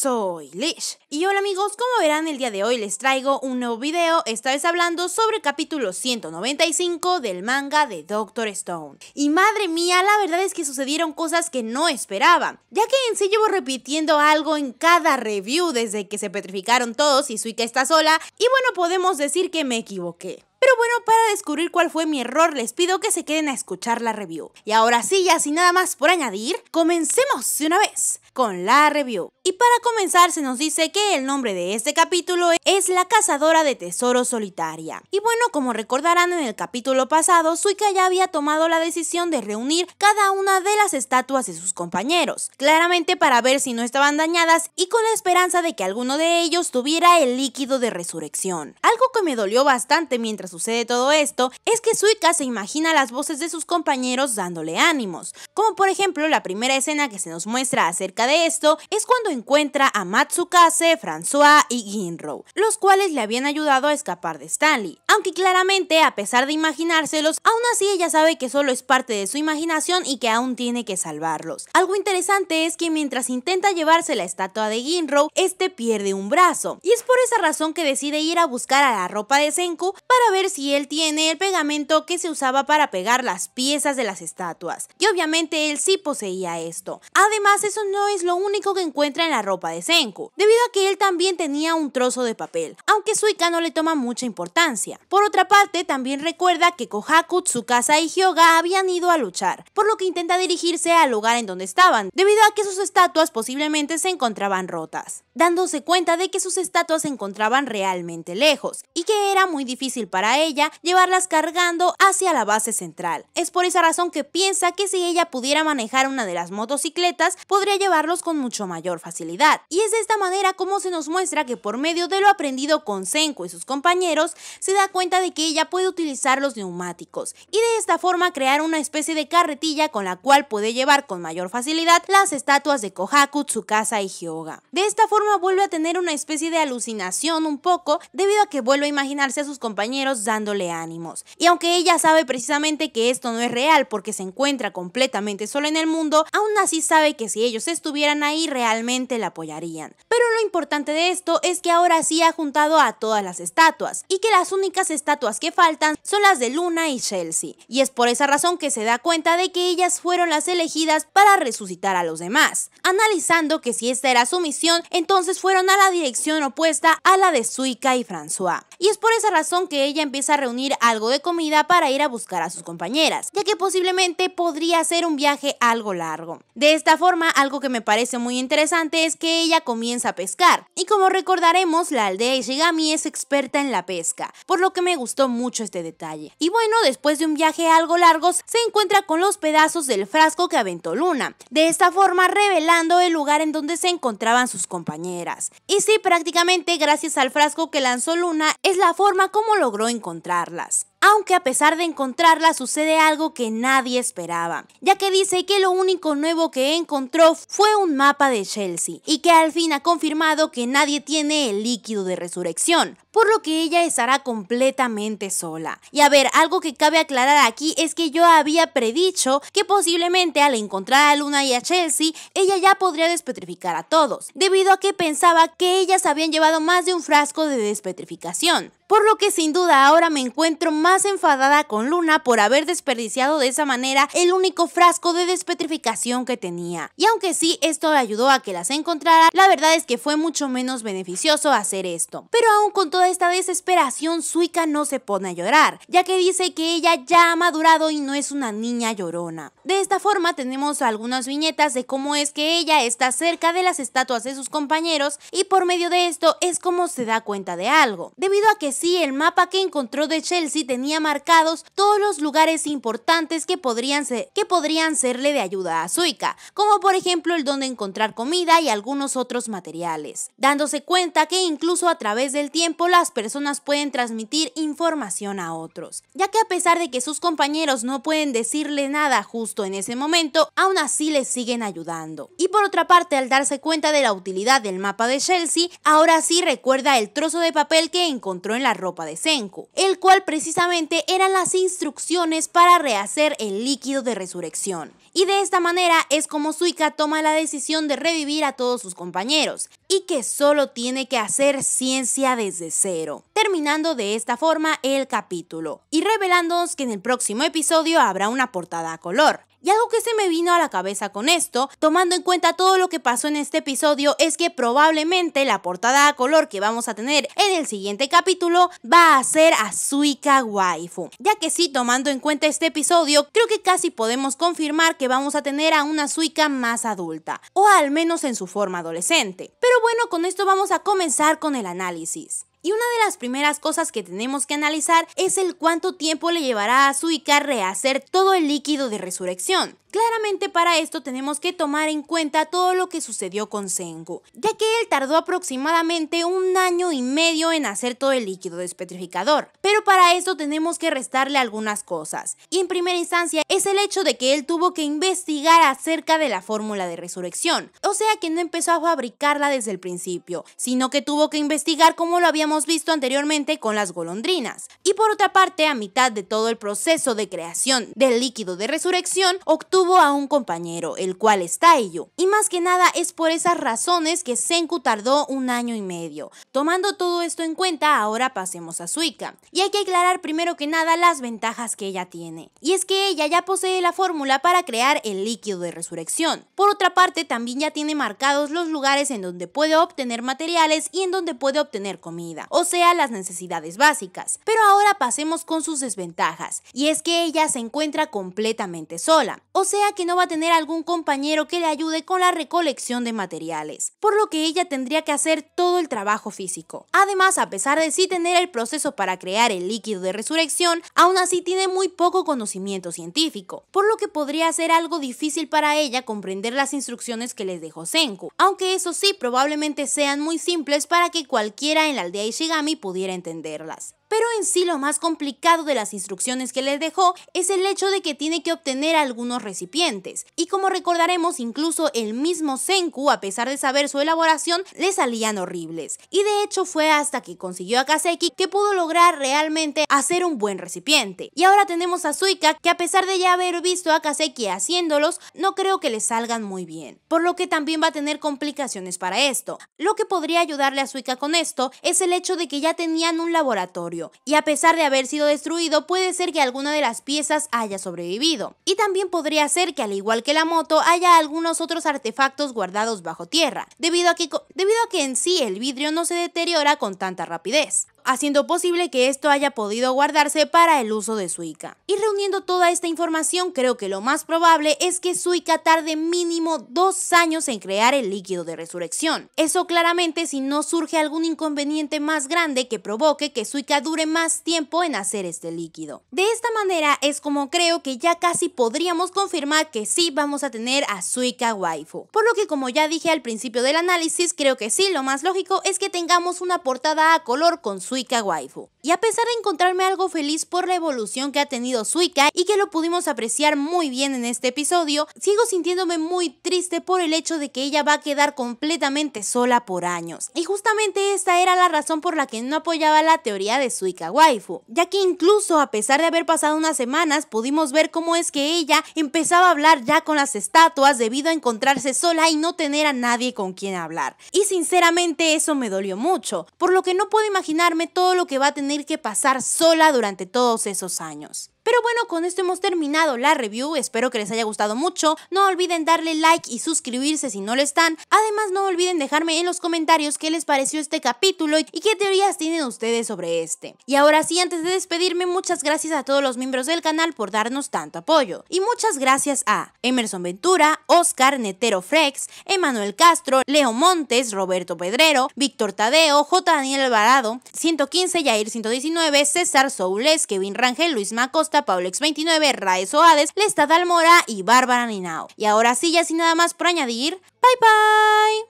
soy Lish. Y hola amigos, como verán el día de hoy les traigo un nuevo video, esta vez hablando sobre capítulo 195 del manga de Doctor Stone. Y madre mía, la verdad es que sucedieron cosas que no esperaba, ya que en sí llevo repitiendo algo en cada review desde que se petrificaron todos y Suika está sola, y bueno podemos decir que me equivoqué. Pero bueno, para descubrir cuál fue mi error, les pido que se queden a escuchar la review. Y ahora sí, ya sin nada más por añadir, comencemos de una vez con la review. Y para comenzar se nos dice que el nombre de este capítulo es La cazadora de Tesoro solitaria. Y bueno, como recordarán en el capítulo pasado, Suika ya había tomado la decisión de reunir cada una de las estatuas de sus compañeros, claramente para ver si no estaban dañadas y con la esperanza de que alguno de ellos tuviera el líquido de resurrección. Algo me dolió bastante mientras sucede todo esto es que Suika se imagina las voces de sus compañeros dándole ánimos. Como por ejemplo, la primera escena que se nos muestra acerca de esto es cuando encuentra a Matsukase, François y Ginro, los cuales le habían ayudado a escapar de Stanley. Aunque claramente, a pesar de imaginárselos, aún así ella sabe que solo es parte de su imaginación y que aún tiene que salvarlos. Algo interesante es que mientras intenta llevarse la estatua de Ginro, este pierde un brazo. Y es por esa razón que decide ir a buscar a la ropa de Senku para ver si él tiene el pegamento que se usaba para pegar las piezas de las estatuas. Y obviamente él sí poseía esto. Además, eso no es lo único que encuentra en la ropa de Senku, debido a que él también tenía un trozo de papel, aunque Suika no le toma mucha importancia. Por otra parte, también recuerda que Kohaku, Tsukasa y Hyoga habían ido a luchar, por lo que intenta dirigirse al lugar en donde estaban, debido a que sus estatuas posiblemente se encontraban rotas, dándose cuenta de que sus estatuas se encontraban realmente lejos, y que era muy difícil para ella llevarlas cargando hacia la base central. Es por esa razón que piensa que si ella pudiera manejar una de las motocicletas, podría llevarlos con mucho mayor facilidad. Y es de esta manera como se nos muestra que por medio de lo aprendido con Senko y sus compañeros, se da cuenta de que ella puede utilizar los neumáticos y de esta forma crear una especie de carretilla con la cual puede llevar con mayor facilidad las estatuas de Kohaku, Tsukasa y Hyoga. De esta forma vuelve a tener una especie de alucinación un poco debido a que vuelve imaginarse a sus compañeros dándole ánimos. Y aunque ella sabe precisamente que esto no es real porque se encuentra completamente sola en el mundo, aún así sabe que si ellos estuvieran ahí realmente la apoyarían. Pero lo importante de esto es que ahora sí ha juntado a todas las estatuas y que las únicas estatuas que faltan son las de Luna y Chelsea. Y es por esa razón que se da cuenta de que ellas fueron las elegidas para resucitar a los demás. Analizando que si esta era su misión, entonces fueron a la dirección opuesta a la de Suika y François y es por esa razón que ella empieza a reunir algo de comida para ir a buscar a sus compañeras, ya que posiblemente podría ser un viaje algo largo. De esta forma, algo que me parece muy interesante es que ella comienza a pescar, y como recordaremos, la aldea Ishigami es experta en la pesca, por lo que me gustó mucho este detalle. Y bueno, después de un viaje algo largo, se encuentra con los pedazos del frasco que aventó Luna, de esta forma revelando el lugar en donde se encontraban sus compañeras. Y sí, prácticamente gracias al frasco que lanzó Luna, es la forma como logró encontrarlas aunque a pesar de encontrarla sucede algo que nadie esperaba, ya que dice que lo único nuevo que encontró fue un mapa de Chelsea y que al fin ha confirmado que nadie tiene el líquido de resurrección, por lo que ella estará completamente sola. Y a ver, algo que cabe aclarar aquí es que yo había predicho que posiblemente al encontrar a Luna y a Chelsea, ella ya podría despetrificar a todos, debido a que pensaba que ellas habían llevado más de un frasco de despetrificación, por lo que sin duda ahora me encuentro más más enfadada con Luna por haber desperdiciado de esa manera el único frasco de despetrificación que tenía. Y aunque sí, esto ayudó a que las encontrara, la verdad es que fue mucho menos beneficioso hacer esto. Pero aún con toda esta desesperación, Suika no se pone a llorar, ya que dice que ella ya ha madurado y no es una niña llorona. De esta forma tenemos algunas viñetas de cómo es que ella está cerca de las estatuas de sus compañeros y por medio de esto es como se da cuenta de algo. Debido a que sí, el mapa que encontró de Chelsea marcados todos los lugares importantes que podrían, ser, que podrían serle de ayuda a Suika, como por ejemplo el donde encontrar comida y algunos otros materiales, dándose cuenta que incluso a través del tiempo las personas pueden transmitir información a otros, ya que a pesar de que sus compañeros no pueden decirle nada justo en ese momento, aún así les siguen ayudando. Y por otra parte, al darse cuenta de la utilidad del mapa de Chelsea, ahora sí recuerda el trozo de papel que encontró en la ropa de Senku, el cual precisamente eran las instrucciones para rehacer el líquido de resurrección. Y de esta manera es como Suika toma la decisión de revivir a todos sus compañeros, y que solo tiene que hacer ciencia desde cero, terminando de esta forma el capítulo, y revelándonos que en el próximo episodio habrá una portada a color, y algo que se me vino a la cabeza con esto, tomando en cuenta todo lo que pasó en este episodio, es que probablemente la portada a color que vamos a tener en el siguiente capítulo va a ser a Suika Waifu. Ya que sí, tomando en cuenta este episodio, creo que casi podemos confirmar que vamos a tener a una Suika más adulta, o al menos en su forma adolescente. Pero bueno, con esto vamos a comenzar con el análisis. Y una de las primeras cosas que tenemos que analizar es el cuánto tiempo le llevará a Suica rehacer todo el líquido de resurrección. Claramente para esto tenemos que tomar en cuenta todo lo que sucedió con Sengu, ya que él tardó aproximadamente un año y medio en hacer todo el líquido despetrificador. Pero para eso tenemos que restarle algunas cosas. Y en primera instancia es el hecho de que él tuvo que investigar acerca de la fórmula de resurrección, o sea que no empezó a fabricarla desde el principio, sino que tuvo que investigar cómo lo habíamos hemos visto anteriormente con las golondrinas. Y por otra parte, a mitad de todo el proceso de creación del líquido de resurrección, obtuvo a un compañero, el cual está ello Y más que nada es por esas razones que Senku tardó un año y medio. Tomando todo esto en cuenta, ahora pasemos a Suika. Y hay que aclarar primero que nada las ventajas que ella tiene. Y es que ella ya posee la fórmula para crear el líquido de resurrección. Por otra parte, también ya tiene marcados los lugares en donde puede obtener materiales y en donde puede obtener comida o sea, las necesidades básicas. Pero ahora pasemos con sus desventajas, y es que ella se encuentra completamente sola, o sea que no va a tener algún compañero que le ayude con la recolección de materiales, por lo que ella tendría que hacer todo el trabajo físico. Además, a pesar de sí tener el proceso para crear el líquido de resurrección, aún así tiene muy poco conocimiento científico, por lo que podría ser algo difícil para ella comprender las instrucciones que les dejó Senku, aunque eso sí probablemente sean muy simples para que cualquiera en la aldea Shigami pudiera entenderlas pero en sí lo más complicado de las instrucciones que les dejó es el hecho de que tiene que obtener algunos recipientes. Y como recordaremos, incluso el mismo Senku, a pesar de saber su elaboración, le salían horribles. Y de hecho fue hasta que consiguió a Kaseki que pudo lograr realmente hacer un buen recipiente. Y ahora tenemos a Suika que a pesar de ya haber visto a Kaseki haciéndolos, no creo que le salgan muy bien. Por lo que también va a tener complicaciones para esto. Lo que podría ayudarle a Suika con esto es el hecho de que ya tenían un laboratorio y a pesar de haber sido destruido, puede ser que alguna de las piezas haya sobrevivido. Y también podría ser que, al igual que la moto, haya algunos otros artefactos guardados bajo tierra, debido a que, debido a que en sí el vidrio no se deteriora con tanta rapidez haciendo posible que esto haya podido guardarse para el uso de Suika Y reuniendo toda esta información, creo que lo más probable es que Suika tarde mínimo dos años en crear el líquido de resurrección. Eso claramente si no surge algún inconveniente más grande que provoque que Suika dure más tiempo en hacer este líquido. De esta manera es como creo que ya casi podríamos confirmar que sí vamos a tener a Suika Waifu. Por lo que como ya dije al principio del análisis, creo que sí, lo más lógico es que tengamos una portada a color con su Suika Waifu. Y a pesar de encontrarme algo feliz por la evolución que ha tenido Suika y que lo pudimos apreciar muy bien en este episodio, sigo sintiéndome muy triste por el hecho de que ella va a quedar completamente sola por años. Y justamente esta era la razón por la que no apoyaba la teoría de Suika Waifu, ya que incluso a pesar de haber pasado unas semanas pudimos ver cómo es que ella empezaba a hablar ya con las estatuas debido a encontrarse sola y no tener a nadie con quien hablar. Y sinceramente eso me dolió mucho, por lo que no puedo imaginarme todo lo que va a tener que pasar sola durante todos esos años. Pero bueno, con esto hemos terminado la review, espero que les haya gustado mucho, no olviden darle like y suscribirse si no lo están, además no olviden dejarme en los comentarios qué les pareció este capítulo y qué teorías tienen ustedes sobre este. Y ahora sí, antes de despedirme, muchas gracias a todos los miembros del canal por darnos tanto apoyo, y muchas gracias a Emerson Ventura, Oscar Netero Frex, Emanuel Castro, Leo Montes, Roberto Pedrero, Víctor Tadeo, J. Daniel Alvarado, 115 Yair 119, César Soules, Kevin Rangel, Luis Macosta, Pablo x 29 Raes Oades, Lestad Almora y Bárbara Ninao. Y ahora sí, ya sin nada más por añadir, bye bye.